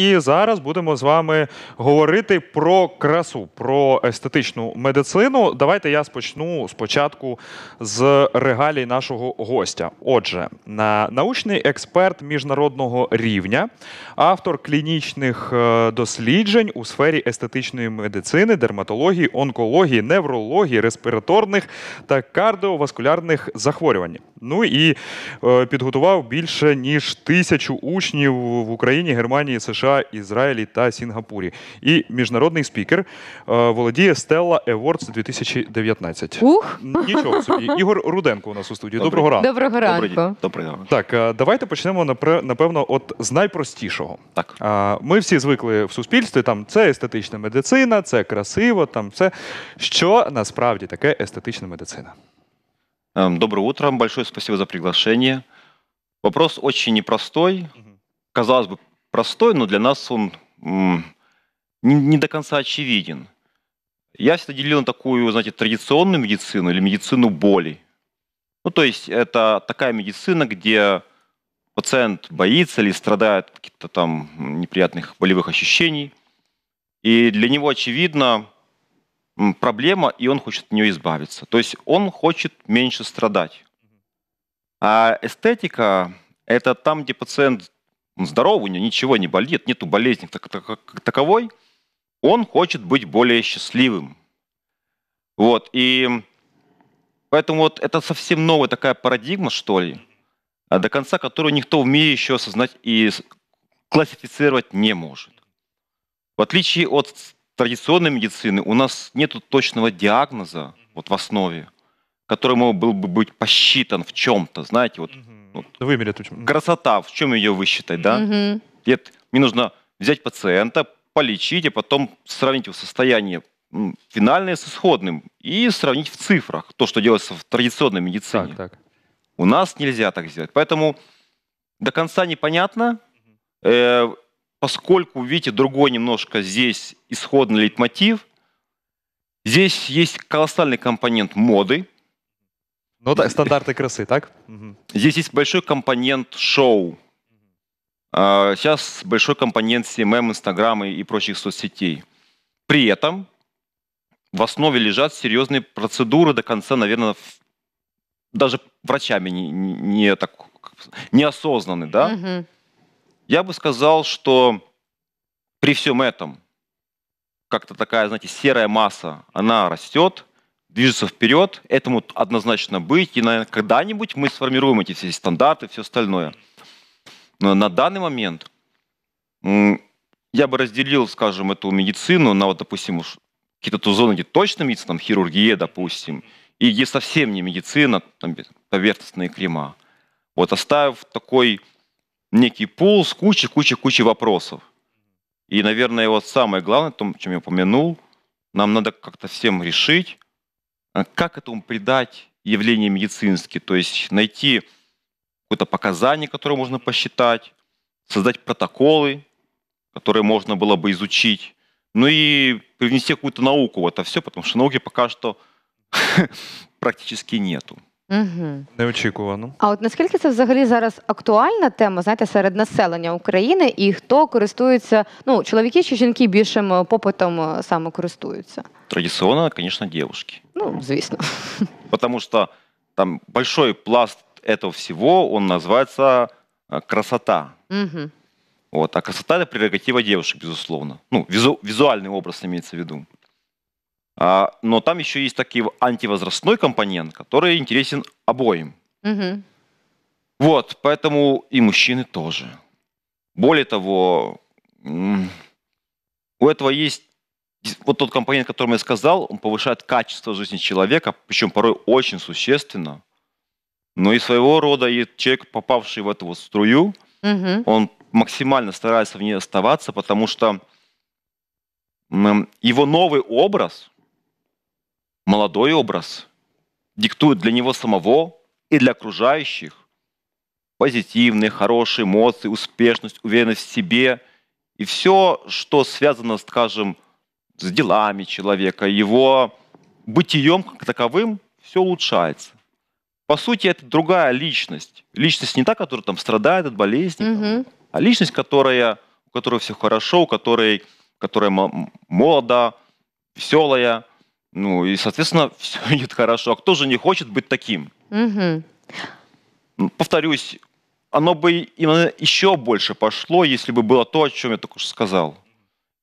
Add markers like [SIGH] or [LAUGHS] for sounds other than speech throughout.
І зараз будемо з вами говорити про красу, про естетичну медицину. Давайте я спочну спочатку з регалій нашого гостя. Отже, научний експерт міжнародного рівня, автор клінічних е, досліджень у сфері естетичної медицини, дерматології, онкології, неврології, респіраторних та кардіоваскулярних захворювань. Ну і е, підготував більше ніж тисячу учнів в Україні, Германії, США. США, Ізраїлі та Сінгапурі. І міжнародний спікер е, володіє Stella Awards 2019. Ух! Нічого собі. Ігор Руденко у нас у студії. Добрий. Доброго ранку. Доброго ранку. Доброго ранку. Так, е, давайте почнемо напевно, от з найпростішого. Так. Ми всі звикли в суспільстві. Там це естетична медицина, це красиво, там все. Що насправді таке естетична медицина? Ем, Доброе утро. Большое спасибо за приглашение. Вопрос очень непростой. Казалось бы, простой, но для нас он не, не до конца очевиден. Я всегда делил на такую, знаете, традиционную медицину или медицину боли. Ну, то есть это такая медицина, где пациент боится или страдает от каких-то там неприятных болевых ощущений. И для него очевидна проблема, и он хочет от нее избавиться. То есть он хочет меньше страдать. А эстетика – это там, где пациент он здоров, у него ничего не болит, нету болезни как, как таковой, он хочет быть более счастливым. Вот, и поэтому вот это совсем новая такая парадигма, что ли, а до конца которую никто в мире еще осознать и классифицировать не может. В отличие от традиционной медицины, у нас нет точного диагноза вот в основе которому был бы быть посчитан в чем-то, знаете, вот, угу. вот ну, вымерят. Красота, в чем ее высчитать, да? Угу. Нет, мне нужно взять пациента, полечить, и а потом сравнить его состояние финальное с исходным и сравнить в цифрах то, что делается в традиционной медицине. Так, так. У нас нельзя так сделать. Поэтому до конца непонятно, э, поскольку, видите, другой немножко здесь исходный лейтмотив. Здесь есть колоссальный компонент моды, ну да, стандарты красы, так? Здесь есть большой компонент шоу. А, сейчас большой компонент CMM, эм эм, Инстаграма и прочих соцсетей. При этом в основе лежат серьезные процедуры до конца, наверное, даже врачами не, не так неосознаны, да? Я бы сказал, что при всем этом как-то такая, знаете, серая масса, она растет, движется вперед, этому однозначно быть, и, наверное, когда-нибудь мы сформируем эти все стандарты, все остальное. Но на данный момент я бы разделил, скажем, эту медицину на, вот, допустим, какие-то ту зоны, где точно медицина, там, хирургия, допустим, и где совсем не медицина, там, поверхностные крема. Вот оставив такой некий пул с кучей, кучей, кучей вопросов. И, наверное, вот самое главное, то, чем я упомянул, нам надо как-то всем решить, Э, как этому придать явление медицинские, то есть найти какое-то показание, которое можно посчитать, создать протоколы, которые можно было бы изучить, ну и привнести какую-то науку в это все, потому что науки пока что [LAUGHS] практически нету. Угу. Неочікувано. А от наскільки це взагалі зараз актуальна тема, знаєте, серед населення України і хто користується, ну, чоловіки чи жінки більшим е, попитом е, саме користуються? Традиционно, конечно, девушки. Ну, звісно. Потому що там большой пласт этого всего, он называется э, красота. Угу. Вот. А красота – это прерогатива девушек, безусловно. Ну, визу- визуальный образ имеется в виду. А, но там еще есть такой антивозрастной компонент, который интересен обоим. Угу. Вот, поэтому и мужчины тоже. Более того, у этого есть вот тот компонент, о котором я сказал, он повышает качество жизни человека, причем порой очень существенно. Но и своего рода, и человек, попавший в эту вот струю, угу. он максимально старается в ней оставаться, потому что его новый образ молодой образ диктует для него самого и для окружающих позитивные, хорошие эмоции, успешность, уверенность в себе и все, что связано, скажем, с делами человека, его бытием как таковым, все улучшается. По сути, это другая личность. Личность не та, которая там страдает от болезни, Mm-hmm. там, а личность, которая, у которой все хорошо, у которой, которая молода, веселая, ну и, соответственно, [LAUGHS] все идет хорошо. А кто же не хочет быть таким? Угу. Повторюсь, оно бы еще больше пошло, если бы было то, о чем я только что сказал.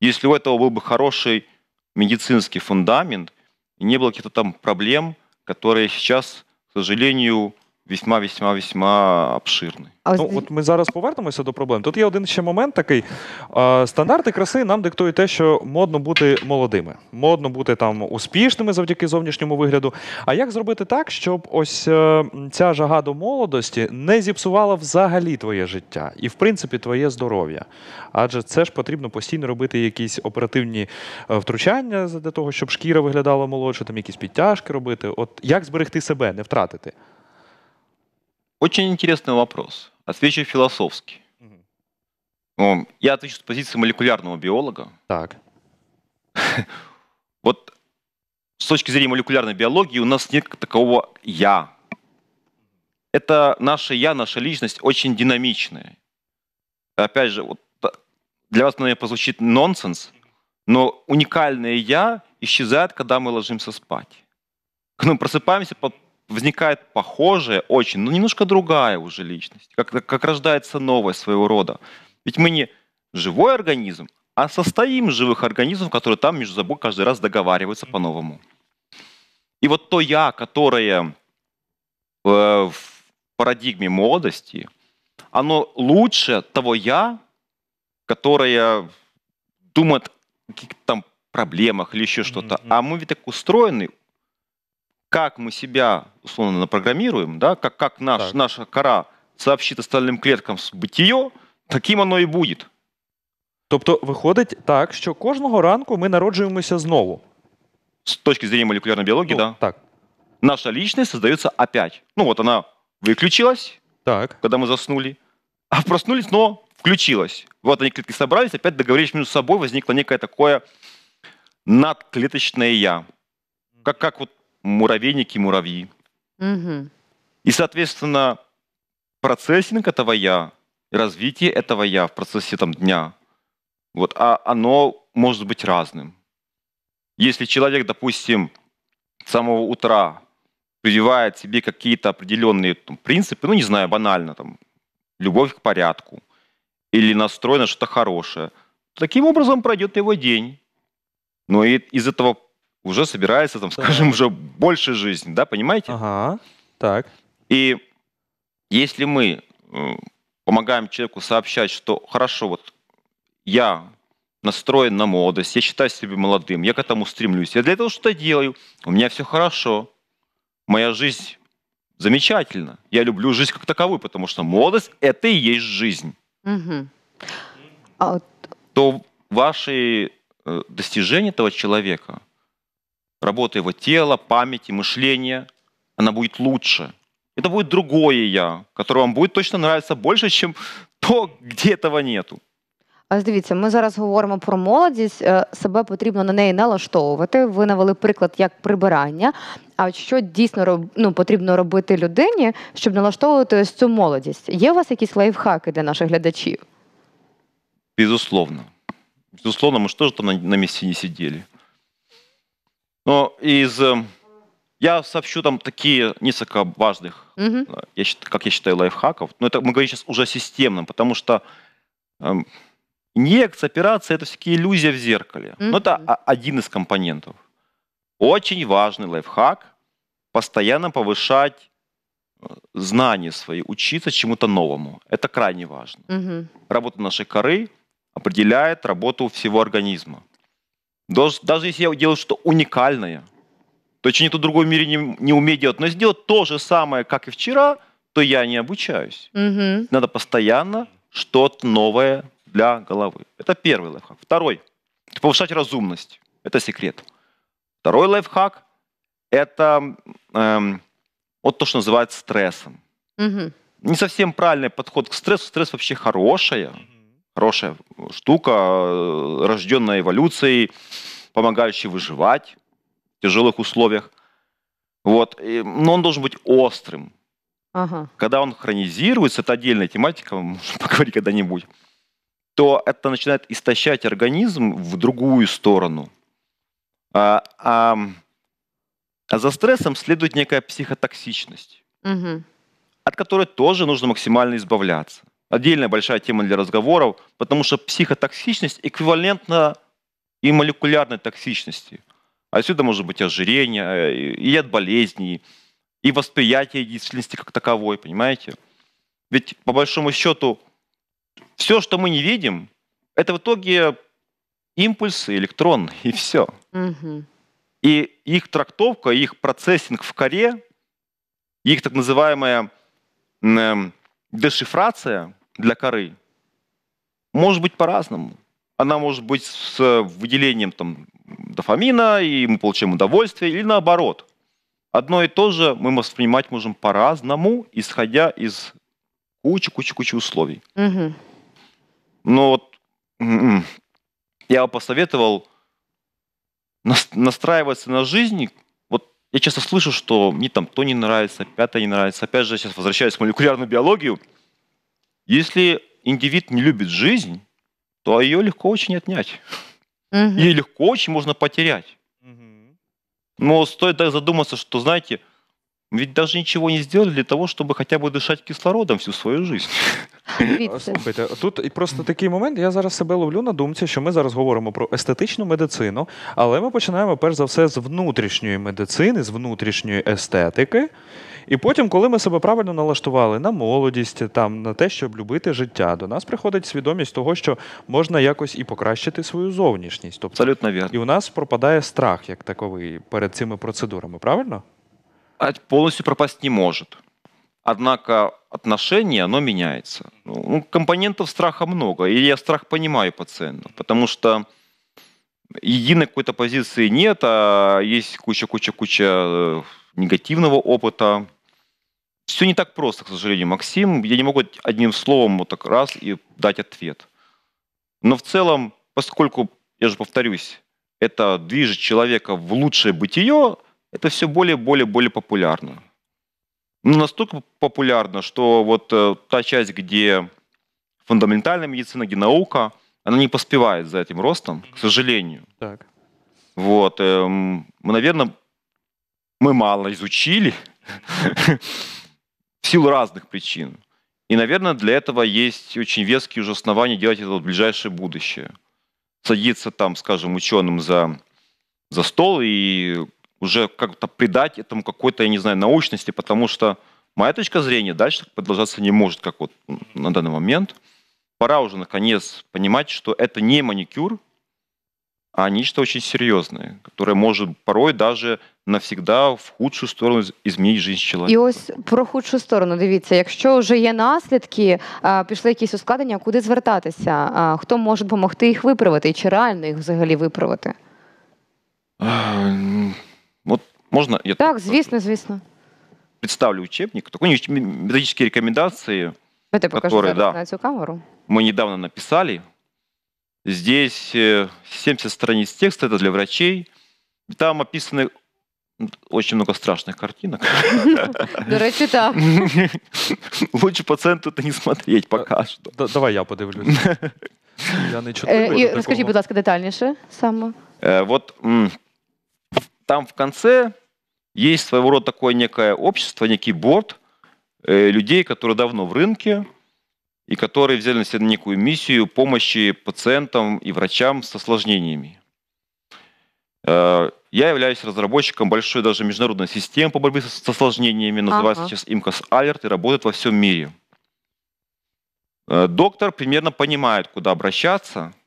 Если у этого был бы хороший медицинский фундамент, и не было каких-то там проблем, которые сейчас, к сожалению, вісьма, вісьма, вісьма обширний. А ну, от ми зараз повернемося до проблем. Тут є один ще момент такий. Стандарти краси нам диктують те, що модно бути молодими, модно бути там успішними завдяки зовнішньому вигляду. А як зробити так, щоб ось е, ця жага до молодості не зіпсувала взагалі твоє життя і, в принципі, твоє здоров'я? Адже це ж потрібно постійно робити якісь оперативні е, втручання для того, щоб шкіра виглядала молодше, там якісь підтяжки робити. От як зберегти себе, не втратити? Очень интересный вопрос. Отвечу философски. Угу. Я отвечу с позиции молекулярного биолога. Так. [LAUGHS] Вот с точки зрения молекулярной биологии у нас нет такого «я». Это наше «я», наша личность очень динамичная. Опять же, вот для вас, наверное, позвучит нонсенс, но уникальное «я» исчезает, когда мы ложимся спать. Когда мы просыпаемся возникает похожая, очень, но ну, немножко другая уже личность, как, как рождается новая своего рода. Ведь мы не живой организм, а состоим из живых организмов, которые там между собой каждый раз договариваются по-новому. И вот то я, которое э, в парадигме молодости, оно лучше того я, которое думает о каких-то там проблемах или еще что-то. А мы ведь так устроены, как мы себя условно напрограммируем, да, как, как наш, наша кора сообщит остальным клеткам бытие, таким оно і буде. Тобто виходить так, що кожного ранку ми народжуємося знову. С точки зрения молекулярной биологии, ну, да. Так. Наша личность создается опять. Ну вот она выключилась, так. когда мы заснули, а проснулись, но включилась. Вот они клетки собрались, опять договорились между собой, возникло некое такое надклеточное я. Как, как вот муравейники, муравьи. Угу. И, соответственно, процессинг этого «я», развитие этого «я» в процессе там, дня, вот, а оно может быть разным. Если человек, допустим, с самого утра прививает себе какие-то определенные там, принципы, ну, не знаю, банально, там, любовь к порядку или настроено что-то хорошее, таким образом пройдет его день. Но из этого уже собирается, там, скажем, уже больше жизни, да, понимаете? Ага, так. И если мы э, помогаем человеку сообщать, что хорошо, вот я настроен на молодость, я считаю себя молодым, я к этому стремлюсь, я для этого что-то делаю, у меня все хорошо, моя жизнь замечательна, я люблю жизнь как таковую, потому что молодость — это и есть жизнь. Угу. А... То ваши э, достижения этого человека работа его тела, памяти, мышления, она будет лучше. Это будет другое я, которое вам будет точно нравиться больше, чем то, где этого нету. Аж дивіться, ми зараз говоримо про молодість. Е, себе потрібно на неї налаштовувати. Ви навели приклад як прибирання. А що дійсно ну, потрібно робити людині, щоб налаштовувати ось цю молодість? Є у вас якісь лайфхаки для наших глядачів? Безусловно. Безусловно, мы что же там на, місці месте не сидели? Но из... Эм, я сообщу там такие несколько важных, угу. я, как я считаю, лайфхаков. Но это мы говорим сейчас уже системным, потому что эм, инъекция, операция – это все-таки иллюзия в зеркале. Угу. Но это один из компонентов. Очень важный лайфхак – постоянно повышать э, знания свои, учиться чему-то новому. Это крайне важно. Угу. Работа нашей коры определяет работу всего организма. Даже, даже если я делаю что-то уникальное, то есть никто в другом мире не, не умеет делать, но сделать то же самое, как и вчера, то я не обучаюсь. Угу. Надо постоянно что-то новое для головы. Это первый лайфхак. Второй – повышать разумность. Это секрет. Второй лайфхак – это эм, вот то, что называется стрессом. Угу. Не совсем правильный подход к стрессу. Стресс вообще хорошая. Угу Хорошая штука, рожденная эволюцией, помогающая выживать в тяжелых условиях. Вот. Но он должен быть острым. Ага. Когда он хронизируется, это отдельная тематика, [LAUGHS] можем поговорить когда-нибудь, то это начинает истощать организм в другую сторону. А, а, а за стрессом следует некая психотоксичность, угу. от которой тоже нужно максимально избавляться отдельная большая тема для разговоров, потому что психотоксичность эквивалентна и молекулярной токсичности. Отсюда может быть ожирение, э, и от болезней, и восприятие действительности как таковой, понимаете? Ведь по большому счету все, что мы не видим, это в итоге импульсы электрон и все. Угу. И их трактовка, их процессинг в коре, их так называемая дешифрация для коры может быть по-разному. Она может быть с э, выделением там, дофамина, и мы получаем удовольствие, или наоборот. Одно и то же мы воспринимать можем по-разному, исходя из кучи-кучи-кучи условий. Угу. Но вот м-м, я бы посоветовал настраиваться на жизнь я часто слышу, что мне там то не нравится, пятое не нравится. Опять же, я сейчас возвращаюсь к молекулярной биологии. Если индивид не любит жизнь, то ее легко очень отнять. Угу. Ее легко очень можно потерять. Угу. Но стоит даже задуматься, что, знаете, ведь даже ничего не сделали для того, чтобы хотя бы дышать кислородом всю свою жизнь. [LAUGHS] Слухайте, тут просто такий момент. Я зараз себе ловлю на думці, що ми зараз говоримо про естетичну медицину, але ми починаємо перш за все з внутрішньої медицини, з внутрішньої естетики. І потім, коли ми себе правильно налаштували на молодість, там на те, щоб любити життя, до нас приходить свідомість того, що можна якось і покращити свою зовнішність. Тобто, Абсолютно вірно. І у нас пропадає страх як таковий перед цими процедурами, правильно? А полностью пропасть не может. Однако отношение, оно меняется. Ну, ну компонентов страха много. И я страх понимаю пациента, потому что единой какой-то позиции нет, а есть куча-куча-куча э, негативного опыта. Все не так просто, к сожалению, Максим. Я не могу одним словом вот так раз и дать ответ. Но в целом, поскольку, я же повторюсь, это движет человека в лучшее бытие, это все более-более-более популярно ну, настолько популярна, что вот э, та часть, где фундаментальная медицина, где наука, она не поспевает за этим ростом, к сожалению. Так. Вот, э, эм, наверное, мы мало изучили [LAUGHS] в силу разных причин. И, наверное, для этого есть очень веские уже основания делать это в ближайшее будущее. Садиться там, скажем, ученым за, за стол и уже как-то придать этому какой-то, я не знаю, научности, потому что моя точка зрения дальше так продолжаться не может, как вот на данный момент. Пора уже, наконец, понимать, что это не маникюр, а нечто очень серьезное, которое может порой даже навсегда в худшую сторону изменить жизнь человека. И вот про худшую сторону. Дивіться, якщо вже є наслідки, а, пішли якісь ускладнення, куди звертатися? А, хто може допомогти їх виправити? І чи реально їх взагалі виправити? Можно, я так, звісно, звісно. Представлю учебник. Так методические рекомендации, Это которые да, на эту камеру. мы недавно написали. Здесь 70 э, страниц текста, это для врачей. Там описаны очень много страшных картинок. [LAUGHS] До речі, [LAUGHS] Лучше пациенту это не смотреть пока что. Давай я подивлюсь. [LAUGHS] Я не читаю. Э, Розкажіть, будь ласка, э, Вот там в конце есть своего рода такое некое общество, некий борт э, людей, которые давно в рынке и которые взяли на себя некую миссию помощи пациентам и врачам с осложнениями. Э, я являюсь разработчиком большой даже международной системы по борьбе с осложнениями, называется ага. сейчас IMCAS Alert и работает во всем мире. Э, доктор примерно понимает, куда обращаться –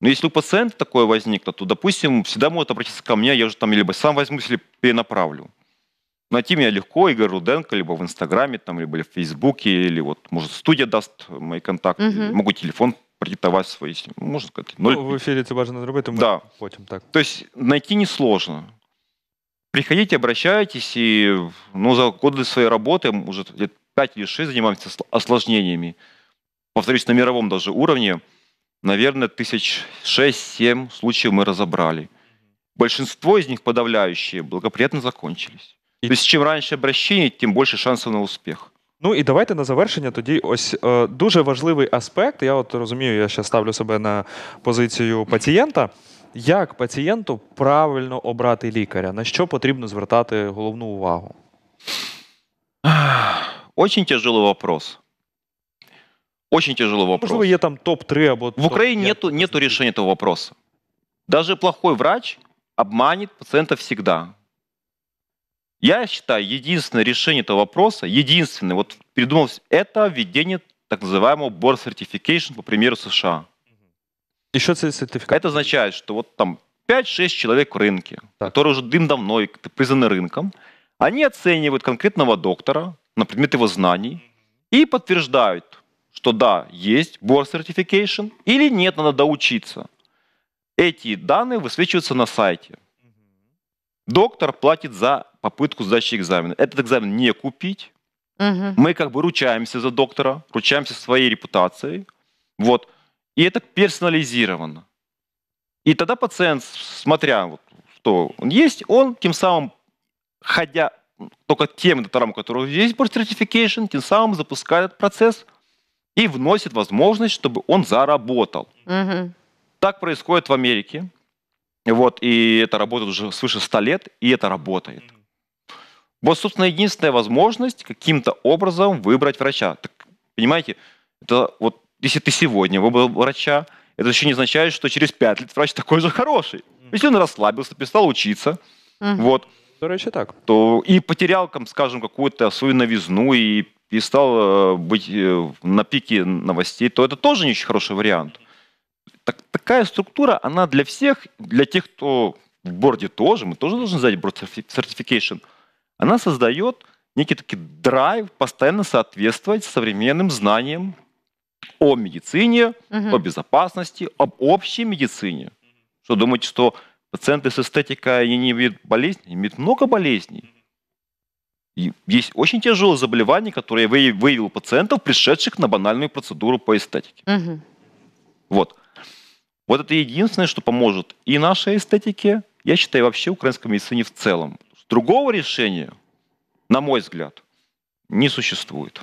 но ну, если у пациента такое возникло, то, допустим, всегда может обратиться ко мне, я же там либо сам возьму, или перенаправлю. Найти меня легко, Игорь Руденко, либо в Инстаграме, там, либо в Фейсбуке, или вот, может, студия даст мои контакты, угу. могу телефон продиктовать свои, можно сказать. 0... Ну, в эфире это це бажано зробити, ми да. потім так. То есть найти несложно. Приходите, обращайтесь, и ну, за годы своей работы, уже лет 5 или 6 занимаемся осложнениями. Повторюсь, на мировом даже уровне – наверное, тысяч шесть-семь случаев мы разобрали. Большинство из них, подавляющие, благоприятно закончились. І... Тобто, чим раніше обращення, тим більше шансів на успіх. Ну і давайте на завершення тоді ось е, дуже важливий аспект. Я от розумію, я ще ставлю себе на позицію пацієнта. Як пацієнту правильно обрати лікаря? На що потрібно звертати головну увагу? Очень тяжелий питання. Очень тяжелый ну, вопрос. Можливо, є там топ-3 або В Украине нету, нету решения этого вопроса. Даже плохой врач обманет пациента всегда. Я считаю, единственное решение этого вопроса, единственное, вот придумалось, это введение так называемого board certification по примеру США. И это сертификат? Это означает, что вот там 5-6 человек в рынке, так. которые уже дым давно признаны рынком, они оценивают конкретного доктора на предмет его знаний и подтверждают, что да, есть Board Certification, или нет, надо доучиться. Эти данные высвечиваются на сайте. Доктор платит за попытку сдачи экзамена. Этот экзамен не купить. Угу. Мы как бы ручаемся за доктора, ручаемся своей репутацией. Вот. И это персонализировано. И тогда пациент, смотря, вот, что он есть, он тем самым, ходя только тем докторам, у которых есть Board Certification, тем самым запускает этот процесс – и вносит возможность, чтобы он заработал. Угу. Так происходит в Америке. Вот, и это работает уже свыше 100 лет, и это работает. Вот, собственно, единственная возможность каким-то образом выбрать врача. Так, понимаете, это вот если ты сегодня выбрал врача, это еще не означает, что через 5 лет врач такой же хороший. Если он расслабился, перестал учиться, угу. вот. То и потерял, скажем, какую-то свою новизну и и стал э, быть э, на пике новостей, то это тоже не очень хороший вариант. Так, такая структура, она для всех, для тех, кто в борде тоже, мы тоже должны сдать борд certification, она создает некий таки драйв постоянно соответствовать современным знаниям о медицине, угу. о безопасности, об общей медицине. Что думаете, что пациенты с эстетикой они не имеют болезней? Имеют много болезней есть очень тяжелые заболевания, которые выявил пациентов, пришедших на банальную процедуру по эстетике. Угу. Вот. Вот это единственное, что поможет и нашей эстетике, я считаю, вообще украинской медицине в целом. Другого решения, на мой взгляд, не существует.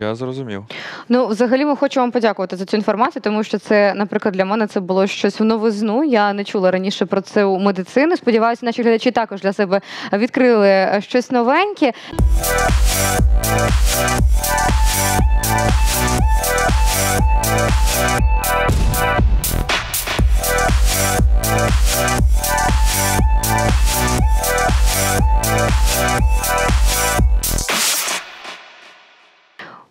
Я зрозумів. Ну, взагалі, ми хочу вам подякувати за цю інформацію, тому що це, наприклад, для мене це було щось в новизну. Я не чула раніше про це у медицини. Сподіваюся, наші глядачі також для себе відкрили е, щось новеньке.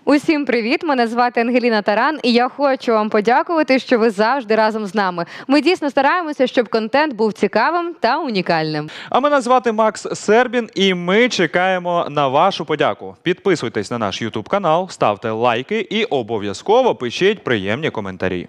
Усім привіт! Мене звати Ангеліна Таран, і я хочу вам подякувати, що ви завжди разом з нами. Ми дійсно стараємося, щоб контент був цікавим та унікальним. А мене звати Макс Сербін, і ми чекаємо на вашу подяку. Підписуйтесь на наш Ютуб канал, ставте лайки і обов'язково пишіть приємні коментарі.